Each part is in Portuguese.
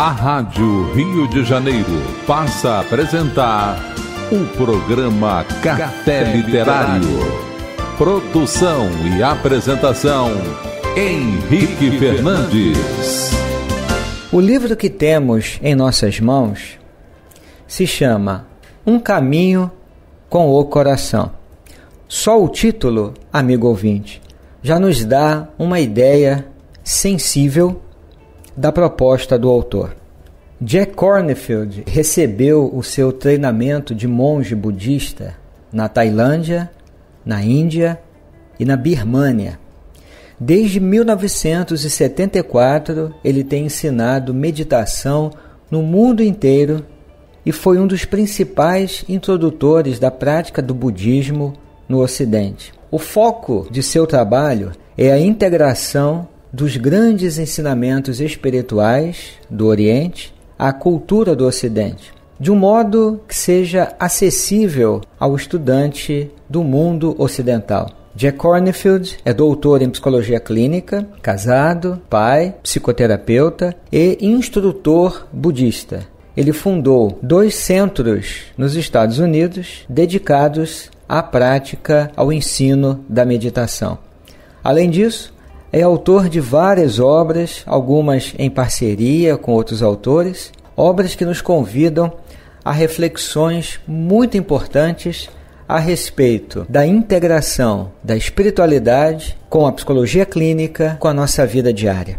A Rádio Rio de Janeiro passa a apresentar o programa Café Literário. Produção e apresentação Henrique Fernandes. O livro que temos em nossas mãos se chama Um Caminho com o Coração. Só o título, amigo ouvinte, já nos dá uma ideia sensível da proposta do autor. Jack Cornfield recebeu o seu treinamento de monge budista na Tailândia, na Índia e na Birmânia. Desde 1974, ele tem ensinado meditação no mundo inteiro e foi um dos principais introdutores da prática do budismo no Ocidente. O foco de seu trabalho é a integração dos grandes ensinamentos espirituais do Oriente à cultura do Ocidente, de um modo que seja acessível ao estudante do mundo ocidental. Jack Cornfield é doutor em psicologia clínica, casado, pai, psicoterapeuta e instrutor budista. Ele fundou dois centros nos Estados Unidos dedicados à prática ao ensino da meditação. Além disso, é autor de várias obras, algumas em parceria com outros autores, obras que nos convidam a reflexões muito importantes a respeito da integração da espiritualidade com a psicologia clínica, com a nossa vida diária.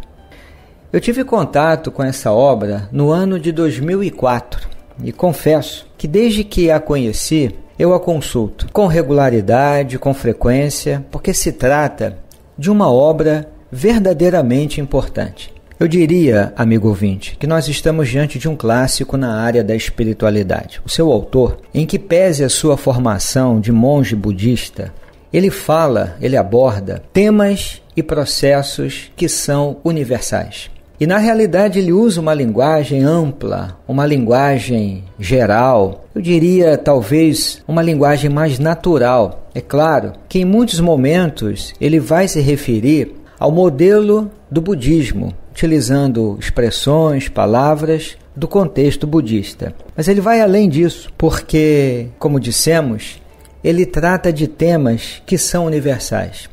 Eu tive contato com essa obra no ano de 2004 e confesso que desde que a conheci, eu a consulto com regularidade, com frequência, porque se trata de uma obra verdadeiramente importante. Eu diria, amigo ouvinte, que nós estamos diante de um clássico na área da espiritualidade. O seu autor, em que pese a sua formação de monge budista, ele fala, ele aborda temas e processos que são universais. E na realidade ele usa uma linguagem ampla, uma linguagem geral, eu diria talvez uma linguagem mais natural. É claro que em muitos momentos ele vai se referir ao modelo do budismo, utilizando expressões, palavras do contexto budista. Mas ele vai além disso, porque, como dissemos, ele trata de temas que são universais.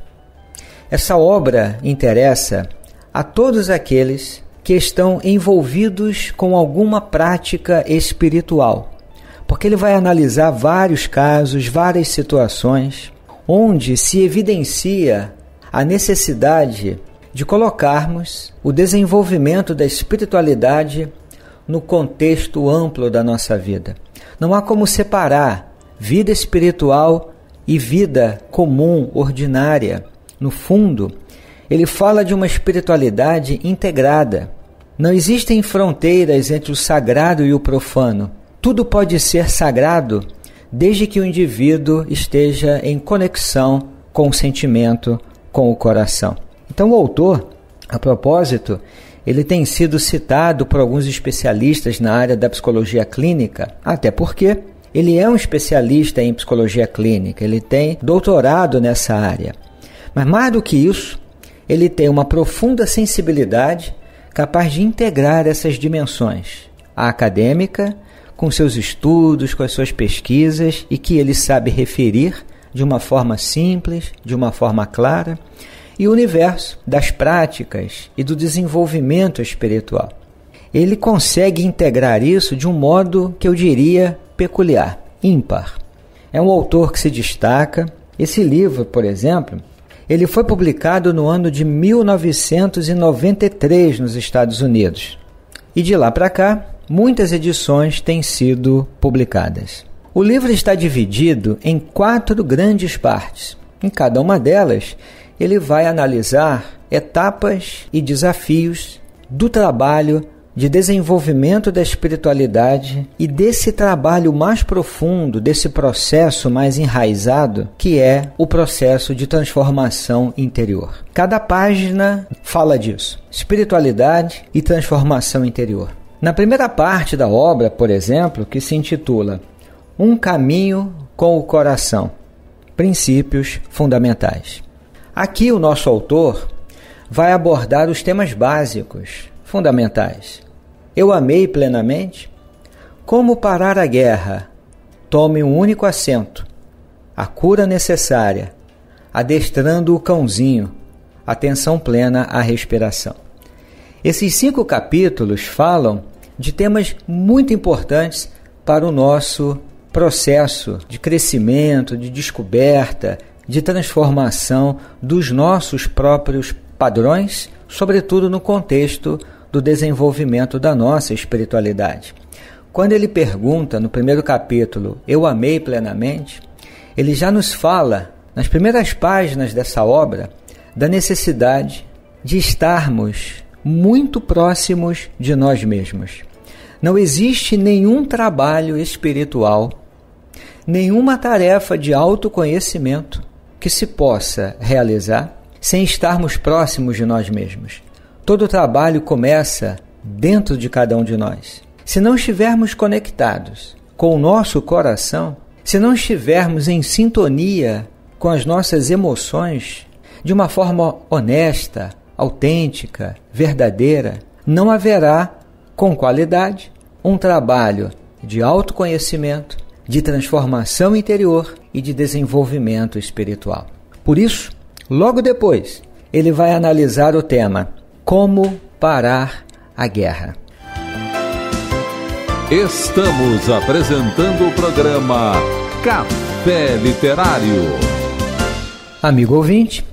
Essa obra interessa a todos aqueles que estão envolvidos com alguma prática espiritual, porque ele vai analisar vários casos, várias situações onde se evidencia a necessidade de colocarmos o desenvolvimento da espiritualidade no contexto amplo da nossa vida. Não há como separar vida espiritual e vida comum, ordinária. No fundo, ele fala de uma espiritualidade integrada. Não existem fronteiras entre o sagrado e o profano. Tudo pode ser sagrado desde que o indivíduo esteja em conexão com o sentimento, com o coração. Então, o autor, a propósito, ele tem sido citado por alguns especialistas na área da psicologia clínica, até porque ele é um especialista em psicologia clínica, ele tem doutorado nessa área. Mas mais do que isso, ele tem uma profunda sensibilidade capaz de integrar essas dimensões, a acadêmica, com seus estudos, com as suas pesquisas, e que ele sabe referir de uma forma simples, de uma forma clara, e o universo das práticas e do desenvolvimento espiritual. Ele consegue integrar isso de um modo que eu diria peculiar, ímpar. É um autor que se destaca. Esse livro, por exemplo, ele foi publicado no ano de 1993 nos Estados Unidos. E de lá para cá, muitas edições têm sido publicadas. O livro está dividido em quatro grandes partes. Em cada uma delas, ele vai analisar etapas e desafios do trabalho de desenvolvimento da espiritualidade e desse trabalho mais profundo, desse processo mais enraizado, que é o processo de transformação interior. Cada página fala disso: espiritualidade e transformação interior. Na primeira parte da obra, por exemplo, que se intitula Um Caminho com o Coração Princípios Fundamentais. Aqui, o nosso autor vai abordar os temas básicos, fundamentais, eu amei plenamente? Como parar a guerra? Tome um único assento, a cura necessária, adestrando o cãozinho, atenção plena à respiração. Esses cinco capítulos falam de temas muito importantes para o nosso processo de crescimento, de descoberta, de transformação dos nossos próprios padrões, sobretudo no contexto do desenvolvimento da nossa espiritualidade. Quando ele pergunta no primeiro capítulo, Eu amei plenamente, ele já nos fala, nas primeiras páginas dessa obra, da necessidade de estarmos muito próximos de nós mesmos. Não existe nenhum trabalho espiritual, nenhuma tarefa de autoconhecimento que se possa realizar sem estarmos próximos de nós mesmos. Todo o trabalho começa dentro de cada um de nós. Se não estivermos conectados com o nosso coração, se não estivermos em sintonia com as nossas emoções de uma forma honesta, autêntica, verdadeira, não haverá, com qualidade, um trabalho de autoconhecimento, de transformação interior e de desenvolvimento espiritual. Por isso, logo depois, ele vai analisar o tema como parar a guerra? Estamos apresentando o programa Café Literário. Amigo ouvinte,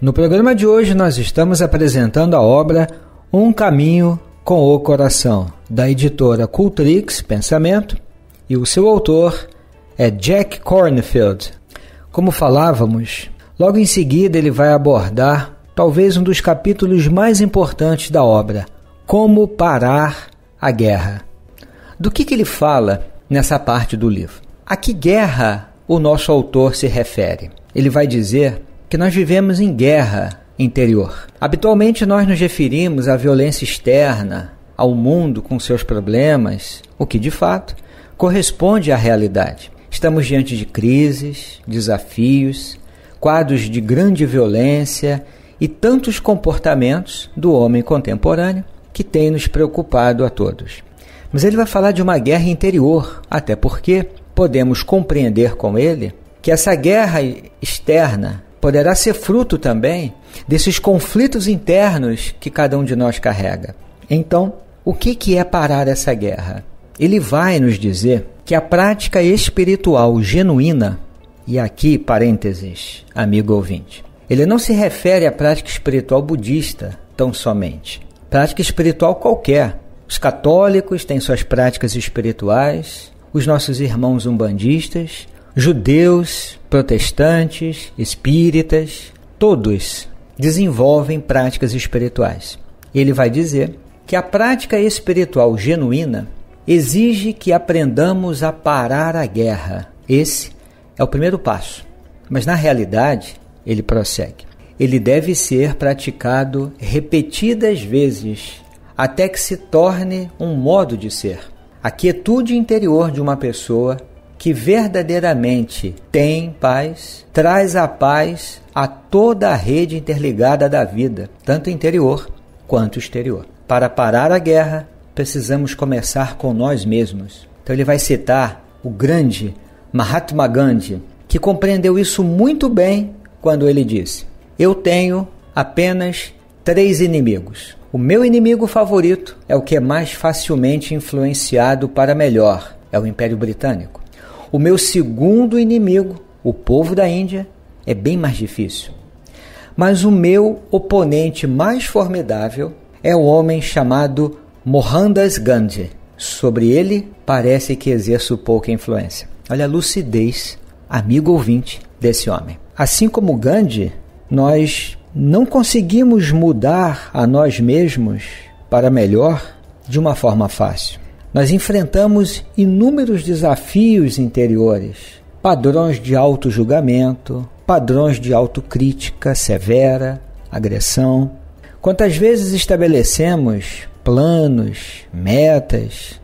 no programa de hoje nós estamos apresentando a obra Um Caminho com o Coração, da editora Cultrix Pensamento, e o seu autor é Jack Cornfield. Como falávamos, logo em seguida ele vai abordar talvez um dos capítulos mais importantes da obra, Como Parar a Guerra. Do que, que ele fala nessa parte do livro? A que guerra o nosso autor se refere? Ele vai dizer que nós vivemos em guerra interior. Habitualmente nós nos referimos à violência externa, ao mundo com seus problemas, o que de fato corresponde à realidade. Estamos diante de crises, desafios, quadros de grande violência e tantos comportamentos do homem contemporâneo que tem nos preocupado a todos. Mas ele vai falar de uma guerra interior, até porque podemos compreender com ele que essa guerra externa poderá ser fruto também desses conflitos internos que cada um de nós carrega. Então, o que, que é parar essa guerra? Ele vai nos dizer que a prática espiritual genuína, e aqui parênteses, amigo ouvinte, ele não se refere à prática espiritual budista tão somente. Prática espiritual qualquer. Os católicos têm suas práticas espirituais, os nossos irmãos umbandistas, judeus, protestantes, espíritas, todos desenvolvem práticas espirituais. Ele vai dizer que a prática espiritual genuína exige que aprendamos a parar a guerra. Esse é o primeiro passo. Mas na realidade, ele prossegue. Ele deve ser praticado repetidas vezes, até que se torne um modo de ser. A quietude interior de uma pessoa que verdadeiramente tem paz, traz a paz a toda a rede interligada da vida, tanto interior quanto exterior. Para parar a guerra, precisamos começar com nós mesmos. Então ele vai citar o grande Mahatma Gandhi, que compreendeu isso muito bem quando ele disse: Eu tenho apenas três inimigos. O meu inimigo favorito é o que é mais facilmente influenciado para melhor, é o Império Britânico. O meu segundo inimigo, o povo da Índia, é bem mais difícil. Mas o meu oponente mais formidável é o homem chamado Mohandas Gandhi. Sobre ele, parece que exerço pouca influência. Olha a lucidez amigo ouvinte desse homem. Assim como Gandhi, nós não conseguimos mudar a nós mesmos para melhor de uma forma fácil. Nós enfrentamos inúmeros desafios interiores, padrões de auto-julgamento, padrões de autocrítica severa, agressão. Quantas vezes estabelecemos planos, metas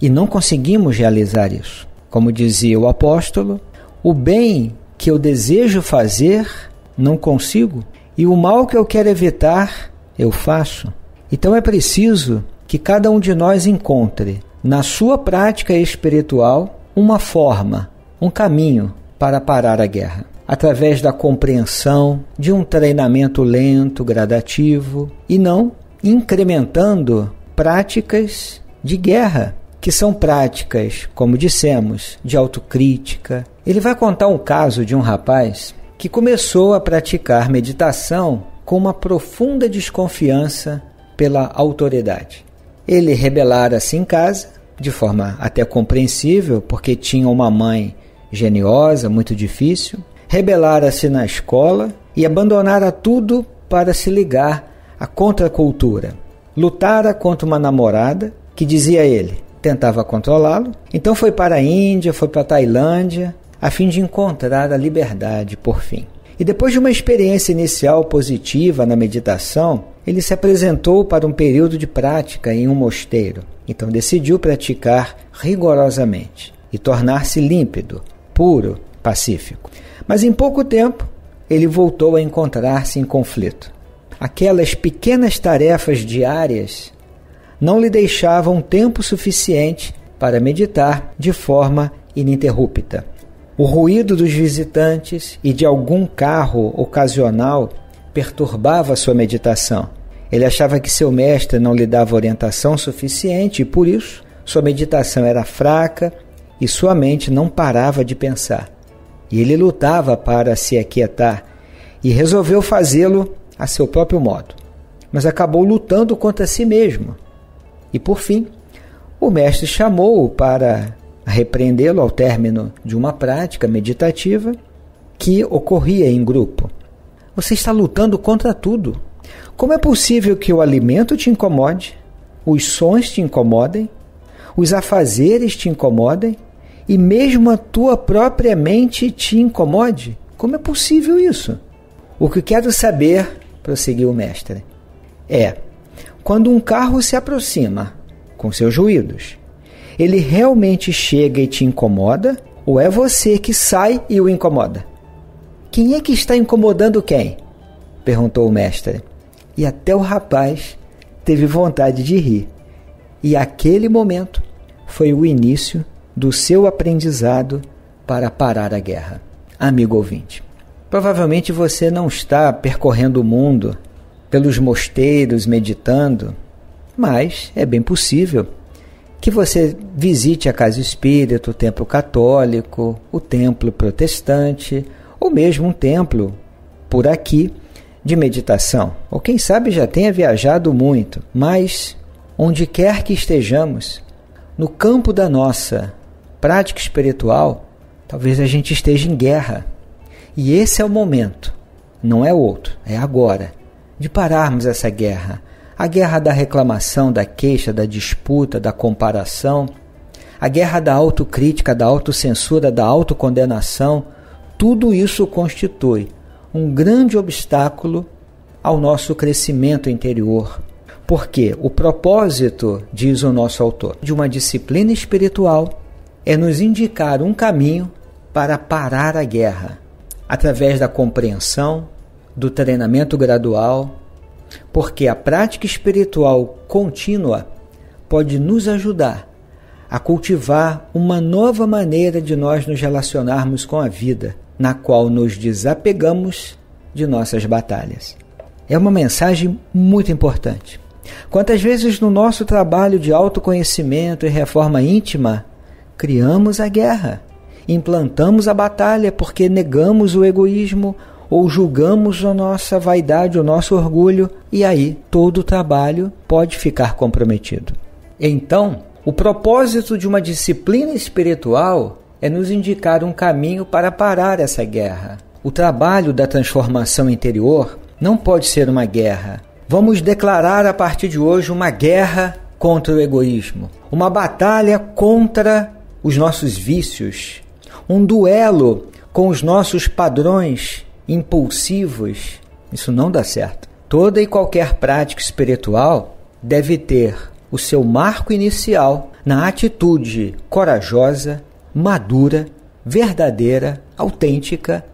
e não conseguimos realizar isso? Como dizia o apóstolo, o bem que eu desejo fazer, não consigo, e o mal que eu quero evitar, eu faço. Então é preciso que cada um de nós encontre na sua prática espiritual uma forma, um caminho para parar a guerra, através da compreensão de um treinamento lento, gradativo e não incrementando práticas de guerra que são práticas, como dissemos, de autocrítica. Ele vai contar um caso de um rapaz que começou a praticar meditação com uma profunda desconfiança pela autoridade. Ele rebelara-se em casa, de forma até compreensível, porque tinha uma mãe geniosa, muito difícil, rebelara-se na escola e abandonara tudo para se ligar à contracultura. Lutara contra uma namorada que dizia a ele: tentava controlá-lo. Então foi para a Índia, foi para a Tailândia, a fim de encontrar a liberdade por fim. E depois de uma experiência inicial positiva na meditação, ele se apresentou para um período de prática em um mosteiro. Então decidiu praticar rigorosamente e tornar-se límpido, puro, pacífico. Mas em pouco tempo, ele voltou a encontrar-se em conflito. Aquelas pequenas tarefas diárias não lhe deixavam tempo suficiente para meditar de forma ininterrupta. O ruído dos visitantes e de algum carro ocasional perturbava sua meditação. Ele achava que seu mestre não lhe dava orientação suficiente e, por isso, sua meditação era fraca e sua mente não parava de pensar. E ele lutava para se aquietar e resolveu fazê-lo a seu próprio modo, mas acabou lutando contra si mesmo e por fim, o mestre chamou-o para repreendê-lo ao término de uma prática meditativa que ocorria em grupo. Você está lutando contra tudo. Como é possível que o alimento te incomode, os sons te incomodem, os afazeres te incomodem e mesmo a tua própria mente te incomode? Como é possível isso? O que quero saber, prosseguiu o mestre, é quando um carro se aproxima com seus ruídos, ele realmente chega e te incomoda ou é você que sai e o incomoda? Quem é que está incomodando quem? perguntou o mestre. E até o rapaz teve vontade de rir. E aquele momento foi o início do seu aprendizado para parar a guerra. Amigo ouvinte, provavelmente você não está percorrendo o mundo pelos mosteiros meditando, mas é bem possível que você visite a casa espírita, o templo católico, o templo protestante, ou mesmo um templo por aqui de meditação. Ou quem sabe já tenha viajado muito, mas onde quer que estejamos, no campo da nossa prática espiritual, talvez a gente esteja em guerra. E esse é o momento, não é outro, é agora de pararmos essa guerra. A guerra da reclamação, da queixa, da disputa, da comparação, a guerra da autocrítica, da autocensura, da autocondenação, tudo isso constitui um grande obstáculo ao nosso crescimento interior. Porque o propósito, diz o nosso autor, de uma disciplina espiritual é nos indicar um caminho para parar a guerra, através da compreensão, do treinamento gradual, porque a prática espiritual contínua pode nos ajudar a cultivar uma nova maneira de nós nos relacionarmos com a vida, na qual nos desapegamos de nossas batalhas. É uma mensagem muito importante. Quantas vezes no nosso trabalho de autoconhecimento e reforma íntima criamos a guerra, implantamos a batalha porque negamos o egoísmo ou julgamos a nossa vaidade, o nosso orgulho, e aí todo o trabalho pode ficar comprometido. Então, o propósito de uma disciplina espiritual é nos indicar um caminho para parar essa guerra. O trabalho da transformação interior não pode ser uma guerra. Vamos declarar a partir de hoje uma guerra contra o egoísmo, uma batalha contra os nossos vícios, um duelo com os nossos padrões impulsivos, isso não dá certo. Toda e qualquer prática espiritual deve ter o seu marco inicial na atitude corajosa, madura, verdadeira, autêntica,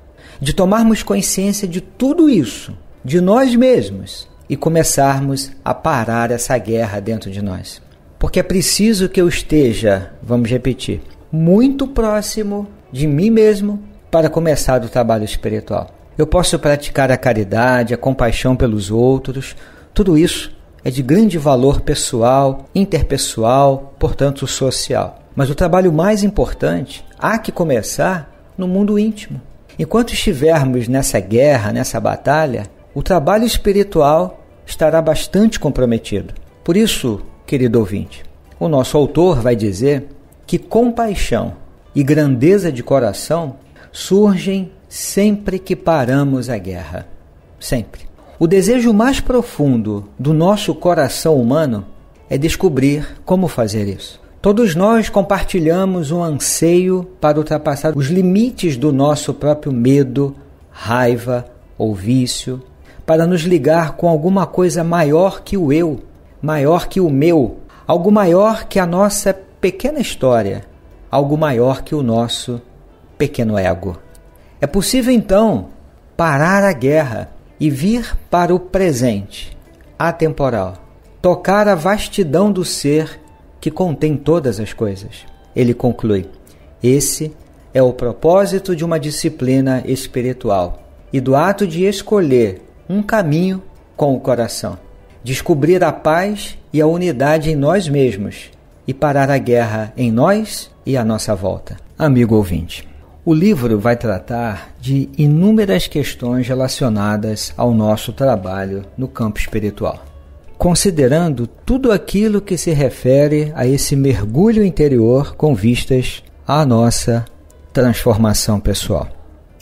de tomarmos consciência de tudo isso, de nós mesmos e começarmos a parar essa guerra dentro de nós. Porque é preciso que eu esteja, vamos repetir, muito próximo de mim mesmo para começar o trabalho espiritual. Eu posso praticar a caridade, a compaixão pelos outros. Tudo isso é de grande valor pessoal, interpessoal, portanto social. Mas o trabalho mais importante há que começar no mundo íntimo. Enquanto estivermos nessa guerra, nessa batalha, o trabalho espiritual estará bastante comprometido. Por isso, querido ouvinte, o nosso autor vai dizer que compaixão e grandeza de coração surgem sempre que paramos a guerra. Sempre. O desejo mais profundo do nosso coração humano é descobrir como fazer isso. Todos nós compartilhamos um anseio para ultrapassar os limites do nosso próprio medo, raiva ou vício, para nos ligar com alguma coisa maior que o eu, maior que o meu, algo maior que a nossa pequena história, algo maior que o nosso pequeno ego. É possível então parar a guerra e vir para o presente, atemporal, tocar a vastidão do ser que contém todas as coisas. Ele conclui: esse é o propósito de uma disciplina espiritual e do ato de escolher um caminho com o coração, descobrir a paz e a unidade em nós mesmos e parar a guerra em nós e à nossa volta. Amigo ouvinte, o livro vai tratar de inúmeras questões relacionadas ao nosso trabalho no campo espiritual, considerando tudo aquilo que se refere a esse mergulho interior com vistas à nossa transformação pessoal.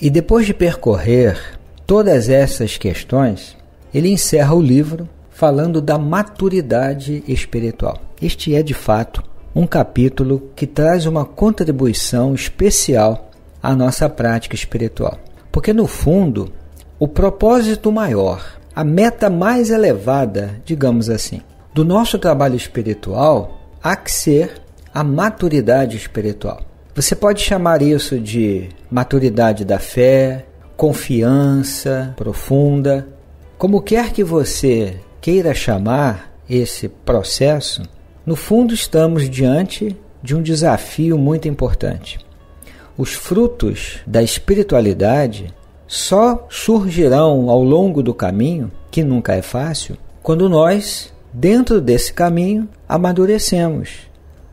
E depois de percorrer todas essas questões, ele encerra o livro falando da maturidade espiritual. Este é de fato um capítulo que traz uma contribuição especial a nossa prática espiritual. Porque no fundo, o propósito maior, a meta mais elevada, digamos assim, do nosso trabalho espiritual há que ser a maturidade espiritual. Você pode chamar isso de maturidade da fé, confiança profunda, como quer que você queira chamar esse processo, no fundo estamos diante de um desafio muito importante. Os frutos da espiritualidade só surgirão ao longo do caminho, que nunca é fácil, quando nós, dentro desse caminho, amadurecemos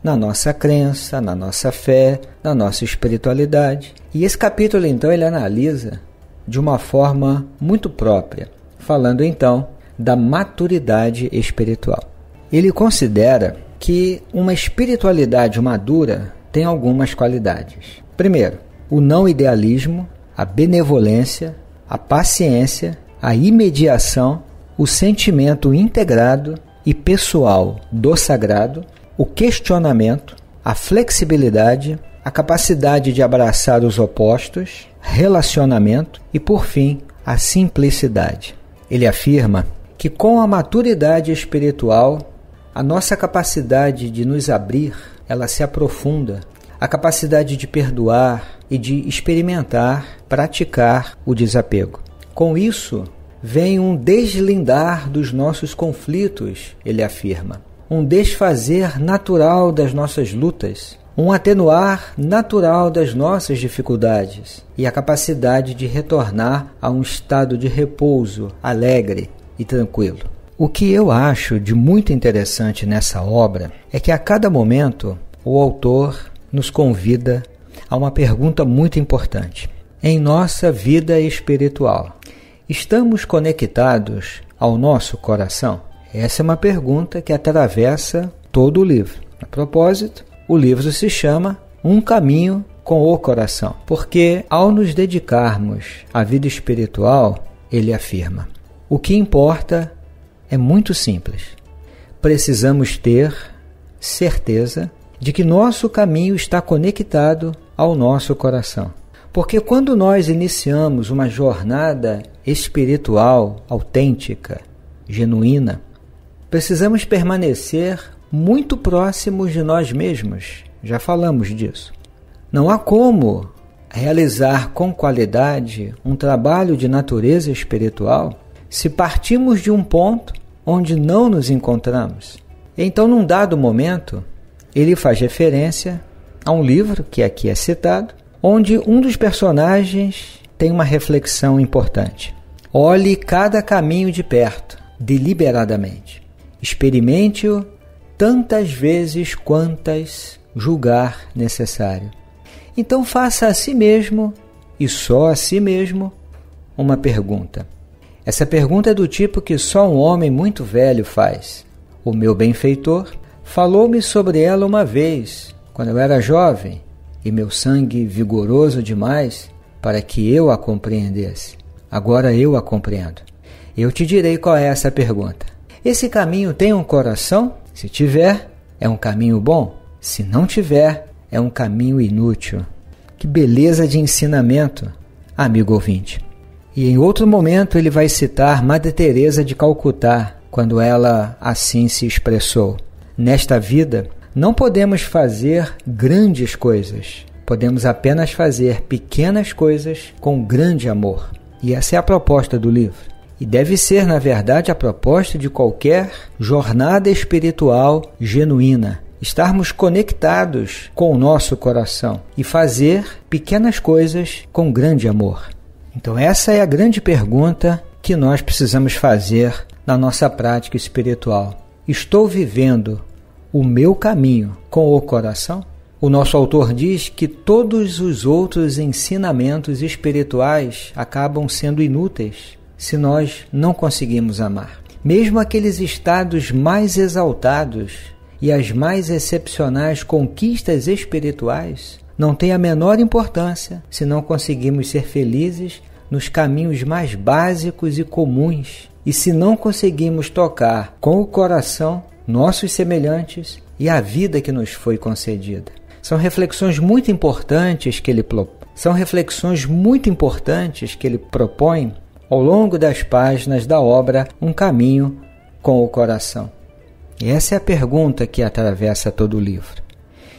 na nossa crença, na nossa fé, na nossa espiritualidade. E esse capítulo então ele analisa de uma forma muito própria, falando então da maturidade espiritual. Ele considera que uma espiritualidade madura tem algumas qualidades. Primeiro, o não idealismo, a benevolência, a paciência, a imediação, o sentimento integrado e pessoal do sagrado, o questionamento, a flexibilidade, a capacidade de abraçar os opostos, relacionamento e, por fim, a simplicidade. Ele afirma que com a maturidade espiritual, a nossa capacidade de nos abrir, ela se aprofunda a capacidade de perdoar e de experimentar, praticar o desapego. Com isso, vem um deslindar dos nossos conflitos, ele afirma, um desfazer natural das nossas lutas, um atenuar natural das nossas dificuldades e a capacidade de retornar a um estado de repouso alegre e tranquilo. O que eu acho de muito interessante nessa obra é que a cada momento o autor nos convida a uma pergunta muito importante. Em nossa vida espiritual, estamos conectados ao nosso coração? Essa é uma pergunta que atravessa todo o livro. A propósito, o livro se chama Um Caminho com o Coração, porque ao nos dedicarmos à vida espiritual, ele afirma: o que importa é muito simples. Precisamos ter certeza de que nosso caminho está conectado ao nosso coração. Porque quando nós iniciamos uma jornada espiritual autêntica, genuína, precisamos permanecer muito próximos de nós mesmos. Já falamos disso. Não há como realizar com qualidade um trabalho de natureza espiritual se partimos de um ponto onde não nos encontramos. Então, num dado momento, ele faz referência a um livro que aqui é citado, onde um dos personagens tem uma reflexão importante. Olhe cada caminho de perto, deliberadamente. Experimente-o tantas vezes quantas julgar necessário. Então faça a si mesmo e só a si mesmo uma pergunta. Essa pergunta é do tipo que só um homem muito velho faz. O meu benfeitor Falou-me sobre ela uma vez, quando eu era jovem, e meu sangue vigoroso demais para que eu a compreendesse. Agora eu a compreendo. Eu te direi qual é essa pergunta. Esse caminho tem um coração? Se tiver, é um caminho bom. Se não tiver, é um caminho inútil. Que beleza de ensinamento, amigo ouvinte. E em outro momento ele vai citar Madre Teresa de Calcutá, quando ela assim se expressou: nesta vida, não podemos fazer grandes coisas. Podemos apenas fazer pequenas coisas com grande amor. E essa é a proposta do livro. E deve ser, na verdade, a proposta de qualquer jornada espiritual genuína. Estarmos conectados com o nosso coração e fazer pequenas coisas com grande amor. Então, essa é a grande pergunta que nós precisamos fazer na nossa prática espiritual. Estou vivendo o meu caminho com o coração? O nosso autor diz que todos os outros ensinamentos espirituais acabam sendo inúteis se nós não conseguimos amar. Mesmo aqueles estados mais exaltados e as mais excepcionais conquistas espirituais não têm a menor importância se não conseguimos ser felizes nos caminhos mais básicos e comuns e se não conseguimos tocar com o coração nossos semelhantes e a vida que nos foi concedida. São reflexões muito importantes que ele são reflexões muito importantes que ele propõe ao longo das páginas da obra Um Caminho com o Coração. E essa é a pergunta que atravessa todo o livro.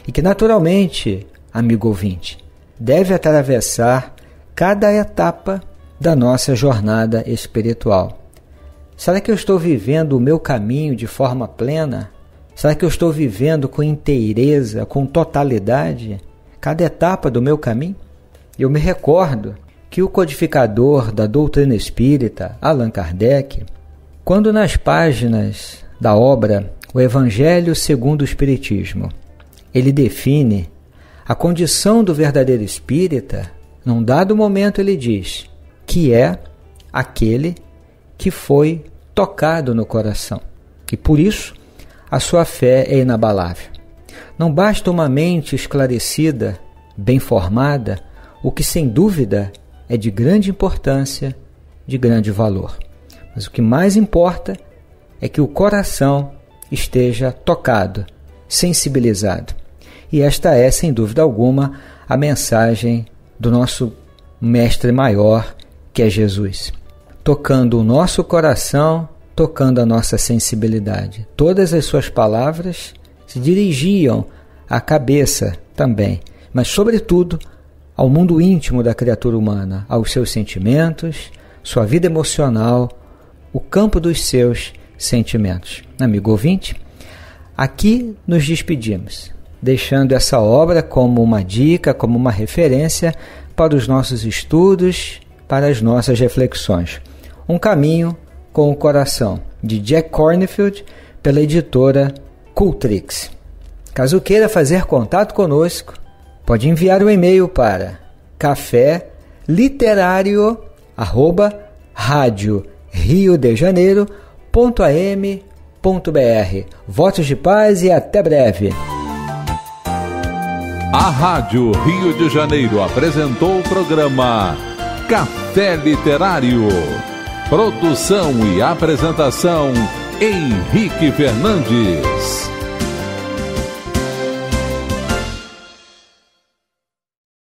E que naturalmente, amigo ouvinte, deve atravessar cada etapa da nossa jornada espiritual. Será que eu estou vivendo o meu caminho de forma plena? Será que eu estou vivendo com inteireza, com totalidade, cada etapa do meu caminho? Eu me recordo que o codificador da doutrina espírita, Allan Kardec, quando nas páginas da obra O Evangelho segundo o Espiritismo, ele define a condição do verdadeiro espírita, num dado momento ele diz que é aquele que foi tocado no coração e por isso a sua fé é inabalável. Não basta uma mente esclarecida, bem formada, o que sem dúvida é de grande importância, de grande valor. Mas o que mais importa é que o coração esteja tocado, sensibilizado. E esta é, sem dúvida alguma, a mensagem do nosso Mestre Maior, que é Jesus tocando o nosso coração, tocando a nossa sensibilidade. Todas as suas palavras se dirigiam à cabeça também, mas, sobretudo, ao mundo íntimo da criatura humana, aos seus sentimentos, sua vida emocional, o campo dos seus sentimentos. Amigo ouvinte, aqui nos despedimos, deixando essa obra como uma dica, como uma referência para os nossos estudos, para as nossas reflexões. Um Caminho com o Coração, de Jack Cornfield, pela editora Cultrix. Caso queira fazer contato conosco, pode enviar um e-mail para café rádio rio de janeiro Votos de paz e até breve. A Rádio Rio de Janeiro apresentou o programa Café Literário. Produção e apresentação Henrique Fernandes.